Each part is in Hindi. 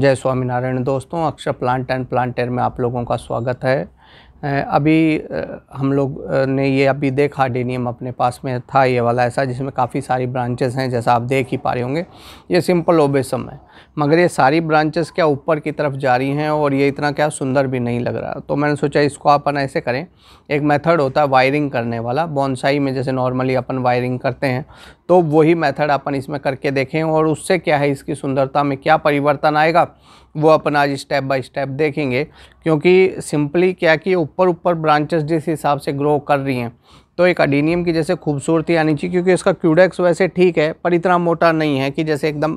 जय स्वामीनारायण दोस्तों अक्षर प्लांट एंड प्लांटेयर में आप लोगों का स्वागत है अभी हम लोग ने ये अभी देखा डेनियम अपने पास में था ये वाला ऐसा जिसमें काफ़ी सारी ब्रांचेस हैं जैसा आप देख ही पा रहे होंगे ये सिंपल ओबेसम है मगर ये सारी ब्रांचेस क्या ऊपर की तरफ जा रही हैं और ये इतना क्या सुंदर भी नहीं लग रहा तो मैंने सोचा इसको अपन ऐसे करें एक मेथड होता है वायरिंग करने वाला बॉन्साई में जैसे नॉर्मली अपन वायरिंग करते हैं तो वही मेथड अपन इसमें करके देखें और उससे क्या है इसकी सुंदरता में क्या परिवर्तन आएगा वो अपन आज स्टेप बाय स्टेप देखेंगे क्योंकि सिंपली क्या कि ऊपर ऊपर ब्रांचेस जिस हिसाब से ग्रो कर रही हैं तो एक अडीनियम की जैसे खूबसूरती आनी चाहिए क्योंकि इसका क्यूडेक्स वैसे ठीक है पर इतना मोटा नहीं है कि जैसे एकदम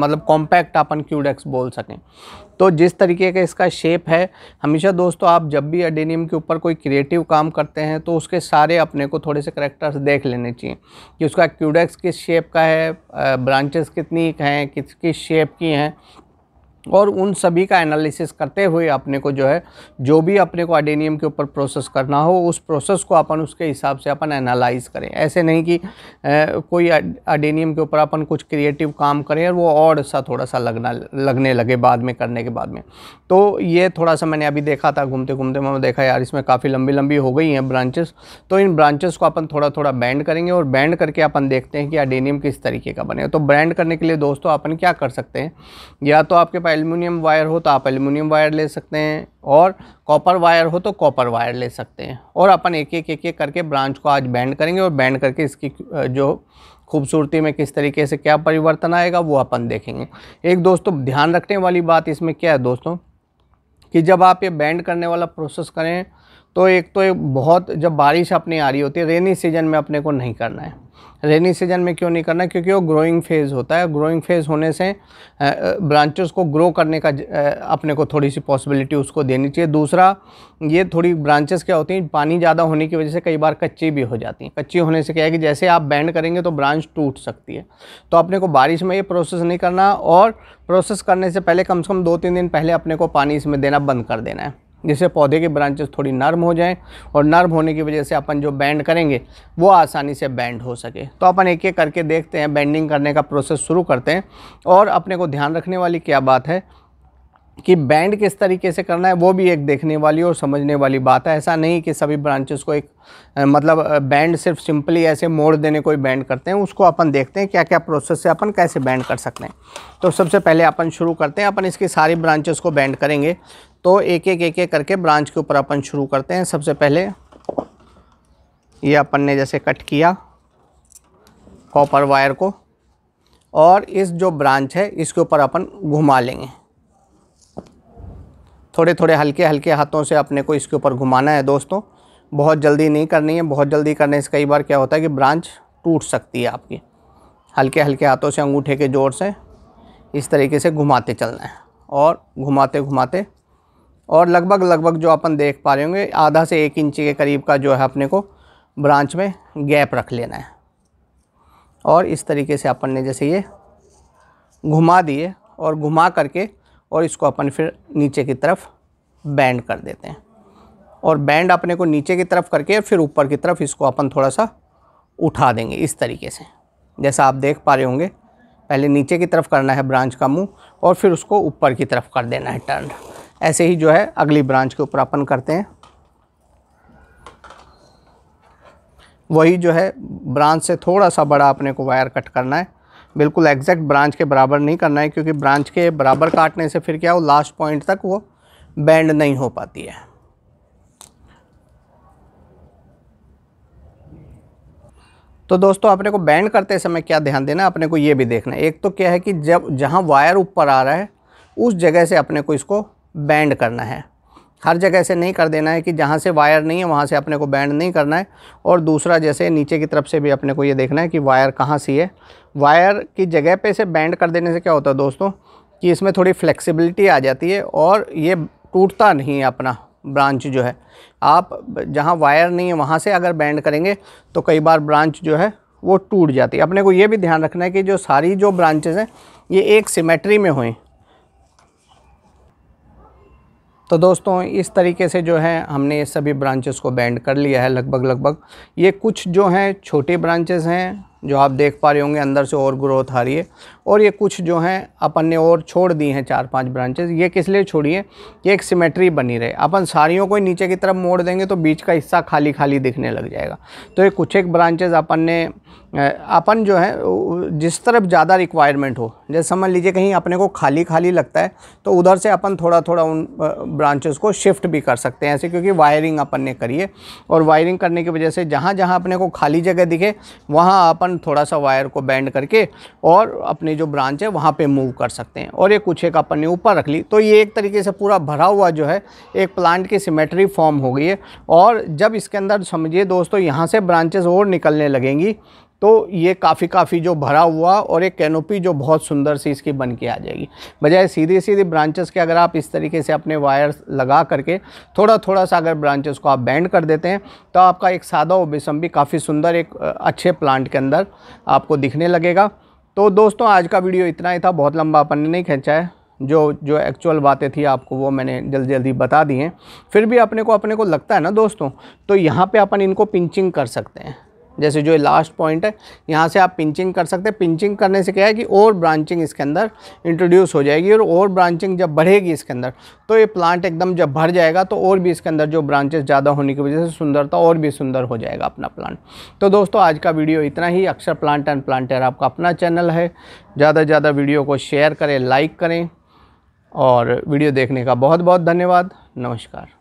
मतलब कॉम्पैक्ट अपन क्यूडेक्स बोल सकें तो जिस तरीके का इसका शेप है हमेशा दोस्तों आप जब भी अडेनियम के ऊपर कोई क्रिएटिव काम करते हैं तो उसके सारे अपने को थोड़े से करेक्टर्स देख लेने चाहिए कि उसका क्यूडेक्स किस शेप का है ब्रांचेस कितनी हैं किस किस शेप की हैं और उन सभी का एनालिसिस करते हुए अपने को जो है जो भी अपने को अडेनियम के ऊपर प्रोसेस करना हो उस प्रोसेस को अपन उसके हिसाब से अपन एनालाइज करें ऐसे नहीं कि ए, कोई अडेनियम के ऊपर अपन कुछ क्रिएटिव काम करें और वो और सा थोड़ा सा लगना लगने लगे बाद में करने के बाद में तो ये थोड़ा सा मैंने अभी देखा था घूमते घूमते मैंने देखा यार इसमें काफ़ी लंबी लंबी हो गई हैं ब्रांचेस तो इन ब्रांचेस को अपन थोड़ा थोड़ा बैंड करेंगे और बैंड करके अपन देखते हैं कि अडेनियम किस तरीके का बने तो बैंड करने के लिए दोस्तों अपन क्या कर सकते हैं या तो आपके पास एलमिनियम वायर हो तो आप एलमिनियम वायर ले सकते हैं और कॉपर वायर हो तो कॉपर वायर ले सकते हैं और अपन एक एक एक एक करके ब्रांच को आज बैंड करेंगे और बैंड करके इसकी जो खूबसूरती में किस तरीके से क्या परिवर्तन आएगा वो अपन देखेंगे एक दोस्तों ध्यान रखने वाली बात इसमें क्या है दोस्तों कि जब आप ये बैंड करने वाला प्रोसेस करें तो एक तो एक बहुत जब बारिश अपनी आ रही होती है रेनी सीजन में अपने को नहीं करना है रेनी सीजन में क्यों नहीं करना क्योंकि वो ग्रोइंग फेज़ होता है ग्रोइंग फेज़ होने से ब्रांचेस को ग्रो करने का अपने को थोड़ी सी पॉसिबिलिटी उसको देनी चाहिए दूसरा ये थोड़ी ब्रांचेस क्या होती हैं पानी ज़्यादा होने की वजह से कई बार कच्ची भी हो जाती हैं कच्ची होने से क्या है कि जैसे आप बैंड करेंगे तो ब्रांच टूट सकती है तो अपने को बारिश में ये प्रोसेस नहीं करना और प्रोसेस करने से पहले कम से कम दो तीन दिन पहले अपने को पानी इसमें देना बंद कर देना है जिससे पौधे के ब्रांचेस थोड़ी नर्म हो जाएं और नर्म होने की वजह से अपन जो बैंड करेंगे वो आसानी से बैंड हो सके तो अपन एक एक करके देखते हैं बैंडिंग करने का प्रोसेस शुरू करते हैं और अपने को ध्यान रखने वाली क्या बात है कि बैंड किस तरीके से करना है वो भी एक देखने वाली और समझने वाली बात है ऐसा नहीं कि सभी ब्रांचेस को एक मतलब बैंड सिर्फ सिंपली ऐसे मोड़ देने कोई बैंड करते हैं उसको अपन देखते हैं क्या क्या प्रोसेस से अपन कैसे बैंड कर सकते हैं तो सबसे पहले अपन शुरू करते हैं अपन इसकी सारी ब्रांचेस को बैंड करेंगे तो एक एक एक एक करके ब्रांच के ऊपर अपन शुरू करते हैं सबसे पहले ये अपन ने जैसे कट किया कॉपर वायर को और इस जो ब्रांच है इसके ऊपर अपन घुमा लेंगे थोड़े थोड़े हल्के हल्के हाथों से अपने को इसके ऊपर घुमाना है दोस्तों बहुत जल्दी नहीं करनी है बहुत जल्दी करने से कई बार क्या होता है कि ब्रांच टूट सकती है आपकी हल्के हल्के हाथों से अंगूठे के जोर से इस तरीके से घुमाते चलना है और घुमाते घुमाते और लगभग लगभग जो अपन देख पा रहे होंगे आधा से एक इंच के करीब का जो है अपने को ब्रांच में गैप रख लेना है और इस तरीके से अपन ने जैसे ये घुमा दिए और घुमा करके और इसको अपन फिर नीचे की तरफ बैंड कर देते हैं और बैंड अपने को नीचे की तरफ करके फिर ऊपर की तरफ इसको अपन थोड़ा सा उठा देंगे इस तरीके से जैसा आप देख पा रहे होंगे पहले नीचे की तरफ करना है ब्रांच का मुंह और फिर उसको ऊपर की तरफ कर देना है टर्न ऐसे ही जो है अगली ब्रांच के ऊपर अपन करते हैं वही जो है ब्रांच से थोड़ा सा बड़ा अपने को वायर कट करना है बिल्कुल एग्जैक्ट ब्रांच के बराबर नहीं करना है क्योंकि ब्रांच के बराबर काटने से फिर क्या वो लास्ट पॉइंट तक वो बैंड नहीं हो पाती है तो दोस्तों अपने को बैंड करते समय क्या ध्यान देना अपने को ये भी देखना है एक तो क्या है कि जब जहाँ वायर ऊपर आ रहा है उस जगह से अपने को इसको बैंड करना है हर जगह ऐसे नहीं कर देना है कि जहाँ से वायर नहीं है वहाँ से अपने को बैंड नहीं करना है और दूसरा जैसे नीचे की तरफ से भी अपने को ये देखना है कि वायर कहाँ सी है वायर की जगह पे इसे बैंड कर देने से क्या होता है दोस्तों कि इसमें थोड़ी फ्लेक्सिबिलिटी आ जाती है और ये टूटता नहीं है अपना ब्रांच जो है आप जहाँ वायर नहीं है वहाँ से अगर बैंड करेंगे तो कई बार ब्रांच जो है वो टूट जाती है अपने को ये भी ध्यान रखना है कि जो सारी जो ब्रांचेज़ हैं ये एक सिमेट्री में हुए तो दोस्तों इस तरीके से जो है हमने सभी ब्रांचेस को बैंड कर लिया है लगभग लगभग ये कुछ जो हैं छोटे ब्रांचेस हैं जो आप देख पा रहे होंगे अंदर से और ग्रोथ आ रही है और ये कुछ जो हैं अपन ने और छोड़ दी हैं चार पांच ब्रांचेस ये किस लिए छोड़िए ये एक सिमेट्री बनी रहे अपन साड़ियों को ही नीचे की तरफ मोड़ देंगे तो बीच का हिस्सा खाली खाली दिखने लग जाएगा तो ये कुछ एक ब्रांचेस अपन ने अपन जो है जिस तरफ ज़्यादा रिक्वायरमेंट हो जैसे समझ लीजिए कहीं अपने को खाली खाली लगता है तो उधर से अपन थोड़ा थोड़ा उन ब्रांचेस को शिफ्ट भी कर सकते हैं ऐसे क्योंकि वायरिंग अपन ने करी है और वायरिंग करने की वजह से जहाँ जहाँ अपने को खाली जगह दिखे वहाँ अपन थोड़ा सा वायर को बैंड करके और अपनी जो ब्रांच है वहाँ पर मूव कर सकते हैं और ये कुछ एक अपन ने ऊपर रख ली तो ये एक तरीके से पूरा भरा हुआ जो है एक प्लांट की सिमेट्री फॉर्म हो गई है और जब इसके अंदर समझिए दोस्तों यहाँ से ब्रांचेस और निकलने लगेंगी तो ये काफ़ी काफ़ी जो भरा हुआ और एक कैनोपी जो बहुत सुंदर सी इसकी बन के आ जाएगी बजाय सीधे सीधे ब्रांचेस के अगर आप इस तरीके से अपने वायर्स लगा करके थोड़ा थोड़ा सा अगर ब्रांचेस को आप बैंड कर देते हैं तो आपका एक सादा ओबिसम भी काफ़ी सुंदर एक अच्छे प्लांट के अंदर आपको दिखने लगेगा तो दोस्तों आज का वीडियो इतना ही था बहुत लंबा अपन ने नहीं खींचा है जो जो एक्चुअल बातें थी आपको वो मैंने जल्दी जल्दी बता दी हैं फिर भी अपने को अपने को लगता है ना दोस्तों तो यहाँ पे अपन इनको पिंचिंग कर सकते हैं जैसे जो लास्ट पॉइंट है यहाँ से आप पिंचिंग कर सकते हैं पिंचिंग करने से क्या है कि और ब्रांचिंग इसके अंदर इंट्रोड्यूस हो जाएगी और और ब्रांचिंग जब बढ़ेगी इसके अंदर तो ये प्लांट एकदम जब भर जाएगा तो और भी इसके अंदर जो ब्रांचेस ज़्यादा होने की वजह से सुंदरता और भी सुंदर हो जाएगा अपना प्लांट तो दोस्तों आज का वीडियो इतना ही अक्षर प्लांट एंड प्लांटर आपका अपना चैनल है ज़्यादा से ज़्यादा वीडियो को शेयर करें लाइक करें और वीडियो देखने का बहुत बहुत धन्यवाद नमस्कार